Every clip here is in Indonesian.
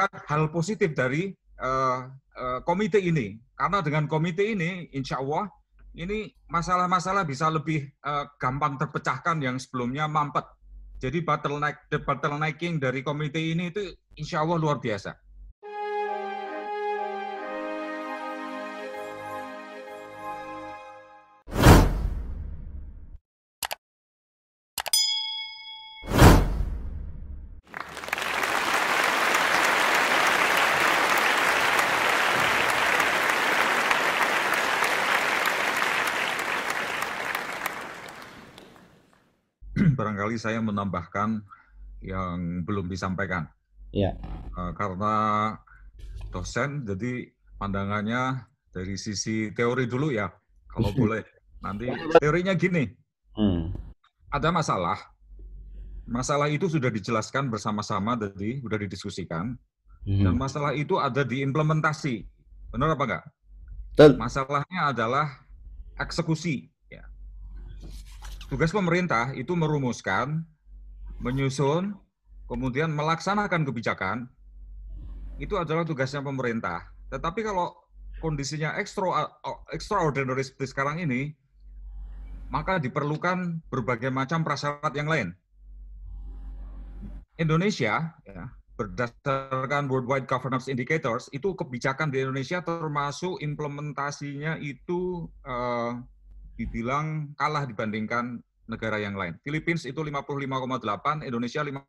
melihat hal positif dari uh, uh, komite ini. Karena dengan komite ini, insya Allah, ini masalah-masalah bisa lebih uh, gampang terpecahkan yang sebelumnya mampet. Jadi bottleneck, the bottlenecking dari komite ini itu insya Allah luar biasa. barangkali saya menambahkan yang belum disampaikan. Ya. Eh, karena dosen, jadi pandangannya dari sisi teori dulu ya, kalau boleh. Nanti teorinya gini, hmm. ada masalah. Masalah itu sudah dijelaskan bersama-sama jadi sudah didiskusikan. Hmm. Dan masalah itu ada di implementasi. Benar apa enggak? Masalahnya adalah eksekusi tugas pemerintah itu merumuskan, menyusun, kemudian melaksanakan kebijakan. Itu adalah tugasnya pemerintah. Tetapi kalau kondisinya ekstra eh, extraordinary seperti sekarang ini, maka diperlukan berbagai macam prasyarat yang lain. Indonesia, ya, berdasarkan Worldwide Governance Indicators, itu kebijakan di Indonesia termasuk implementasinya itu uh, dibilang kalah dibandingkan negara yang lain. Filipina itu 55,8, Indonesia 51,9.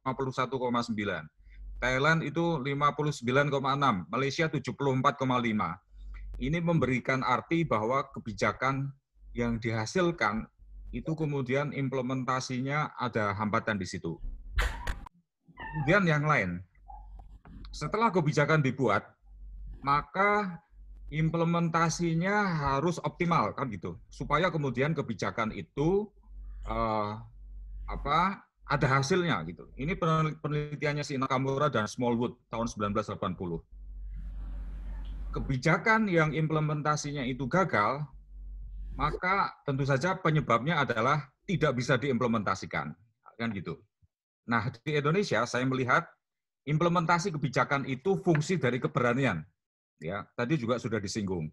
Thailand itu 59,6, Malaysia 74,5. Ini memberikan arti bahwa kebijakan yang dihasilkan itu kemudian implementasinya ada hambatan di situ. Kemudian yang lain, setelah kebijakan dibuat, maka implementasinya harus optimal kan gitu supaya kemudian kebijakan itu uh, apa ada hasilnya gitu. Ini penelitiannya si Nakamura dan Smallwood tahun 1980. Kebijakan yang implementasinya itu gagal, maka tentu saja penyebabnya adalah tidak bisa diimplementasikan, kan gitu. Nah, di Indonesia saya melihat implementasi kebijakan itu fungsi dari keberanian ya tadi juga sudah disinggung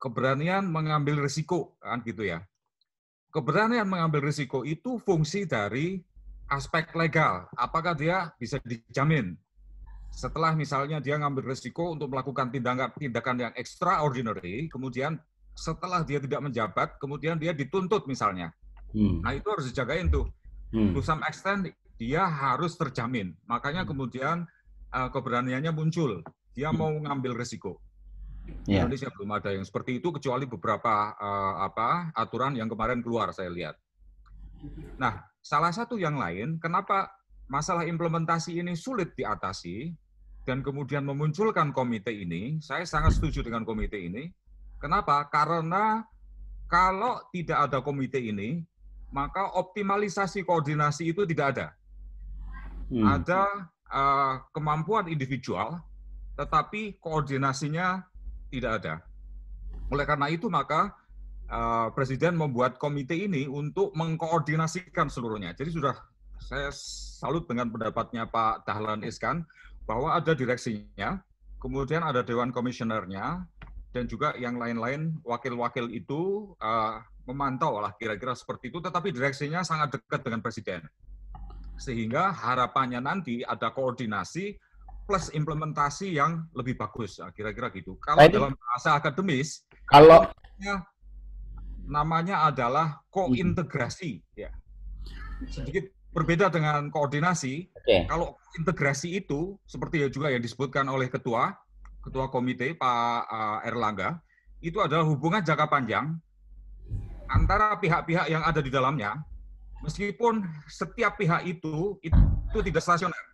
keberanian mengambil risiko kan gitu ya keberanian mengambil risiko itu fungsi dari aspek legal apakah dia bisa dijamin setelah misalnya dia ngambil risiko untuk melakukan tindakan tindakan yang extraordinary kemudian setelah dia tidak menjabat kemudian dia dituntut misalnya hmm. nah itu harus dijagain tuh hmm. to some extent dia harus terjamin makanya hmm. kemudian eh, keberaniannya muncul dia hmm. mau ngambil resiko. Yeah. Indonesia belum ada yang seperti itu kecuali beberapa uh, apa aturan yang kemarin keluar saya lihat. Nah, salah satu yang lain kenapa masalah implementasi ini sulit diatasi dan kemudian memunculkan komite ini, saya sangat setuju dengan komite ini. Kenapa? Karena kalau tidak ada komite ini, maka optimalisasi koordinasi itu tidak ada. Hmm. Ada uh, kemampuan individual, tetapi koordinasinya tidak ada. Oleh karena itu maka uh, Presiden membuat komite ini untuk mengkoordinasikan seluruhnya. Jadi sudah saya salut dengan pendapatnya Pak Dahlan Iskan bahwa ada direksinya, kemudian ada Dewan Komisionernya, dan juga yang lain-lain wakil-wakil itu uh, memantau lah kira-kira seperti itu, tetapi direksinya sangat dekat dengan Presiden. Sehingga harapannya nanti ada koordinasi plus implementasi yang lebih bagus. Nah, kira-kira gitu. Kalau nah, dalam bahasa akademis, kalau namanya, namanya adalah kointegrasi. Ya. Sedikit berbeda dengan koordinasi. Okay. Kalau integrasi itu seperti juga yang disebutkan oleh ketua, ketua komite Pak eh, Erlangga, itu adalah hubungan jangka panjang antara pihak-pihak yang ada di dalamnya, meskipun setiap pihak itu, itu tidak stasioner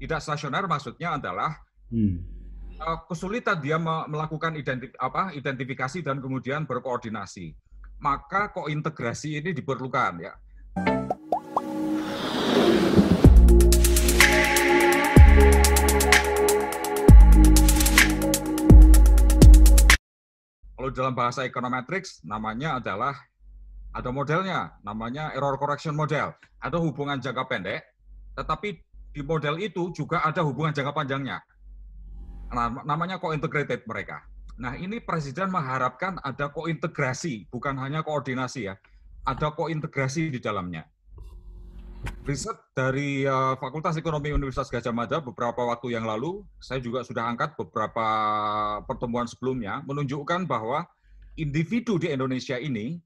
tidak stasioner maksudnya adalah hmm. Eh, kesulitan dia melakukan identif apa, identifikasi dan kemudian berkoordinasi. Maka kointegrasi ini diperlukan ya. Kalau dalam bahasa econometrics namanya adalah ada modelnya, namanya error correction model. Ada hubungan jangka pendek, tetapi di model itu juga ada hubungan jangka panjangnya. Nah, namanya co-integrated mereka. Nah, ini presiden mengharapkan ada kointegrasi, bukan hanya koordinasi ya. Ada kointegrasi di dalamnya. Riset dari uh, Fakultas Ekonomi Universitas Gajah Mada beberapa waktu yang lalu, saya juga sudah angkat beberapa pertemuan sebelumnya, menunjukkan bahwa individu di Indonesia ini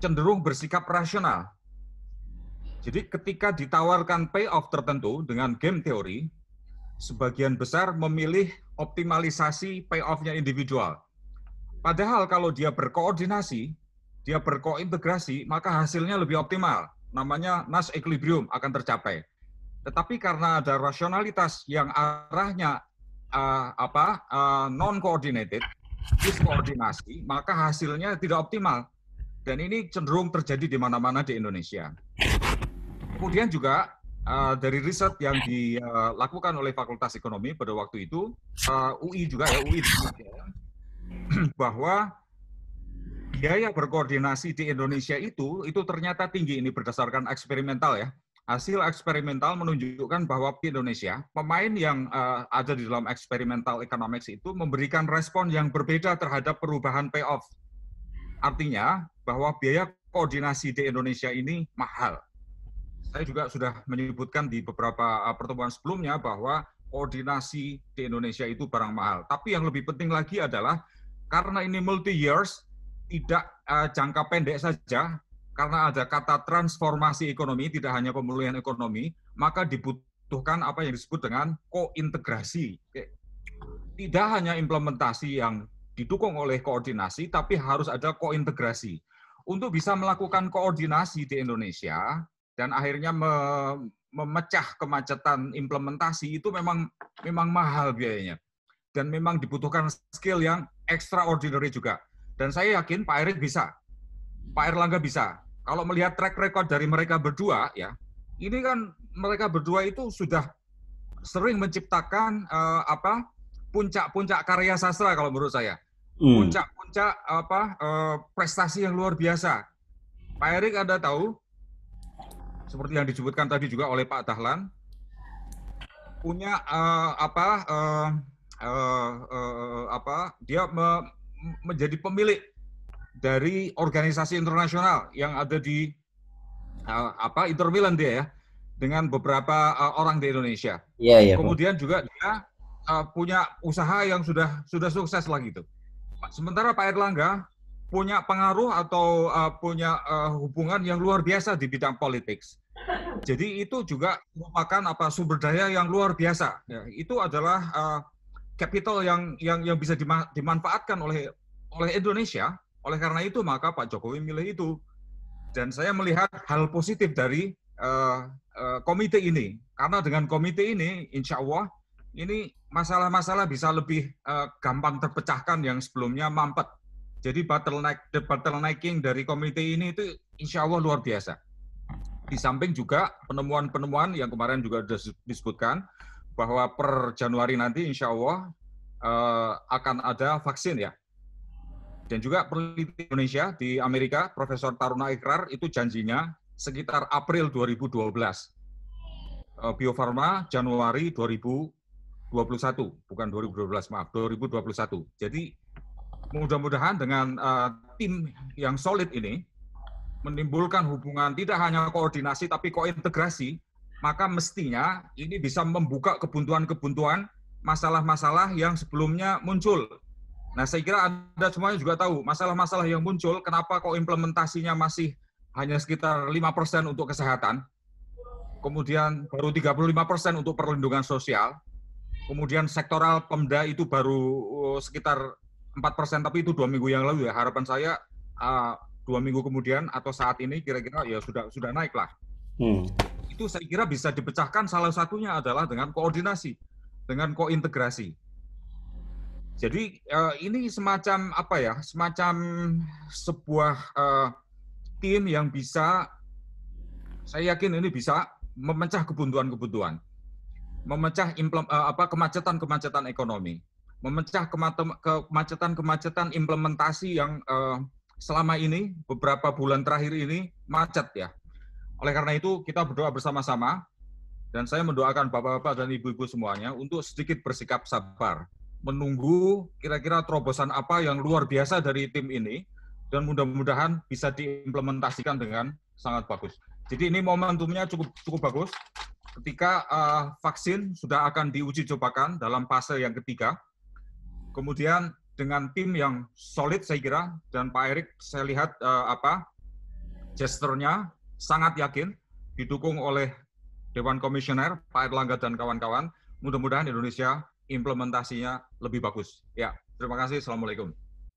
cenderung bersikap rasional jadi ketika ditawarkan payoff tertentu dengan game teori, sebagian besar memilih optimalisasi payoff-nya individual. Padahal kalau dia berkoordinasi, dia berkointegrasi, maka hasilnya lebih optimal. Namanya nas equilibrium akan tercapai. Tetapi karena ada rasionalitas yang arahnya uh, apa uh, eh, non coordinated, diskoordinasi, maka hasilnya tidak optimal. Dan ini cenderung terjadi di mana-mana di Indonesia. Kemudian juga uh, dari riset yang dilakukan eh, oleh Fakultas Ekonomi pada waktu itu, uh, eh, UI juga ya, UI juga, bahwa biaya berkoordinasi di Indonesia itu, itu ternyata tinggi, ini berdasarkan eksperimental ya. Hasil eksperimental menunjukkan bahwa di Indonesia, pemain yang uh, ada di dalam eksperimental economics itu memberikan respon yang berbeda terhadap perubahan payoff. Artinya, bahwa biaya koordinasi di Indonesia ini mahal saya juga sudah menyebutkan di beberapa eh, pertemuan sebelumnya bahwa koordinasi di Indonesia itu barang mahal. Tapi yang lebih penting lagi adalah karena ini multi years tidak uh, jangka pendek saja karena ada kata transformasi ekonomi tidak hanya pemulihan ekonomi, maka dibutuhkan apa yang disebut dengan kointegrasi. Tidak hanya implementasi yang didukung oleh koordinasi, tapi harus ada kointegrasi. Untuk bisa melakukan koordinasi di Indonesia, dan akhirnya me memecah kemacetan implementasi itu memang memang mahal biayanya dan memang dibutuhkan skill yang extraordinary juga dan saya yakin Pak Erick bisa Pak Erlangga bisa kalau melihat track record dari mereka berdua ya ini kan mereka berdua itu sudah sering menciptakan uh, apa puncak-puncak karya sastra kalau menurut saya hmm. puncak-puncak apa uh, prestasi yang luar biasa Pak Erick ada tahu seperti yang disebutkan tadi juga oleh Pak Dahlan punya uh, apa uh, uh, uh, apa dia me menjadi pemilik dari organisasi internasional yang ada di uh, apa Inter Milan dia ya dengan beberapa uh, orang di Indonesia. Iya iya. Kemudian juga dia uh, punya usaha yang sudah sudah sukses lagi itu. Sementara Pak Erlangga punya pengaruh atau uh, punya uh, hubungan yang luar biasa di bidang politik. Jadi itu juga merupakan apa sumber daya yang luar biasa. Ya, itu adalah uh, capital yang yang yang bisa dimanfaatkan oleh oleh Indonesia. Oleh karena itu maka Pak Jokowi milih itu. Dan saya melihat hal positif dari uh, uh, komite ini karena dengan komite ini, insya Allah ini masalah-masalah bisa lebih uh, gampang terpecahkan yang sebelumnya mampet jadi bottleneck, the bottlenecking dari komite ini itu insya Allah luar biasa. Di samping juga penemuan-penemuan yang kemarin juga sudah disebutkan bahwa per Januari nanti insya Allah uh, akan ada vaksin ya. Dan juga peneliti Indonesia di Amerika, Profesor Taruna Ikrar itu janjinya sekitar April 2012. Bio Farma Januari 2021, bukan 2012, maaf, 2021. Jadi mudah-mudahan dengan uh, tim yang solid ini menimbulkan hubungan tidak hanya koordinasi tapi kointegrasi, maka mestinya ini bisa membuka kebuntuan-kebuntuan masalah-masalah yang sebelumnya muncul. Nah, saya kira Anda semuanya juga tahu masalah-masalah yang muncul, kenapa kok implementasinya masih hanya sekitar 5% untuk kesehatan, kemudian baru 35% untuk perlindungan sosial, kemudian sektoral Pemda itu baru eh, sekitar empat persen tapi itu dua minggu yang lalu ya harapan saya uh, dua minggu kemudian atau saat ini kira-kira ya sudah sudah naik lah hmm. itu saya kira bisa dipecahkan salah satunya adalah dengan koordinasi dengan kointegrasi jadi uh, ini semacam apa ya semacam sebuah uh, tim yang bisa saya yakin ini bisa memecah kebuntuan-kebuntuan memecah uh, apa kemacetan-kemacetan ekonomi memecah kemacetan-kemacetan implementasi yang uh, selama ini beberapa bulan terakhir ini macet ya. Oleh karena itu kita berdoa bersama-sama dan saya mendoakan bapak-bapak dan ibu-ibu semuanya untuk sedikit bersikap sabar, menunggu kira-kira terobosan apa yang luar biasa dari tim ini dan mudah-mudahan bisa diimplementasikan dengan sangat bagus. Jadi ini momentumnya cukup cukup bagus ketika uh, vaksin sudah akan diuji cobakan dalam fase yang ketiga Kemudian dengan tim yang solid saya kira dan Pak Erik saya lihat uh, apa gesturnya sangat yakin didukung oleh Dewan Komisioner Pak Erlangga dan kawan-kawan. Mudah-mudahan Indonesia implementasinya lebih bagus. Ya, terima kasih. Assalamualaikum.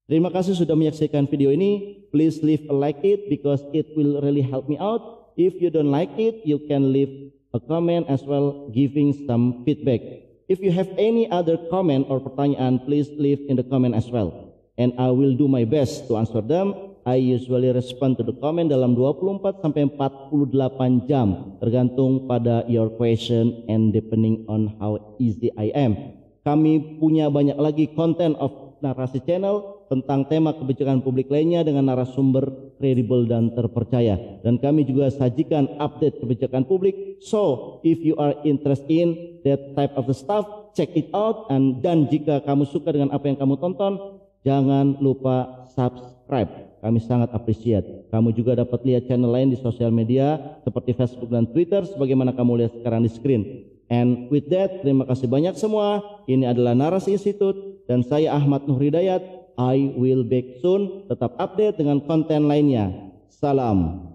Terima kasih sudah menyaksikan video ini. Please leave a like it because it will really help me out. If you don't like it, you can leave a comment as well giving some feedback. If you have any other comment or pertanyaan, please leave in the comment as well. And I will do my best to answer them. I usually respond to the comment dalam 24 sampai 48 jam tergantung pada your question and depending on how easy I am. Kami punya banyak lagi konten of narasi channel tentang tema kebijakan publik lainnya dengan narasumber kredibel dan terpercaya. Dan kami juga sajikan update kebijakan publik. So, if you are interested in that type of the stuff, check it out. And dan jika kamu suka dengan apa yang kamu tonton, jangan lupa subscribe. Kami sangat appreciate. Kamu juga dapat lihat channel lain di sosial media seperti Facebook dan Twitter sebagaimana kamu lihat sekarang di screen. And with that, terima kasih banyak semua. Ini adalah Narasi Institute dan saya Ahmad Nuhridayat I will back soon. Tetap update dengan konten lainnya. Salam.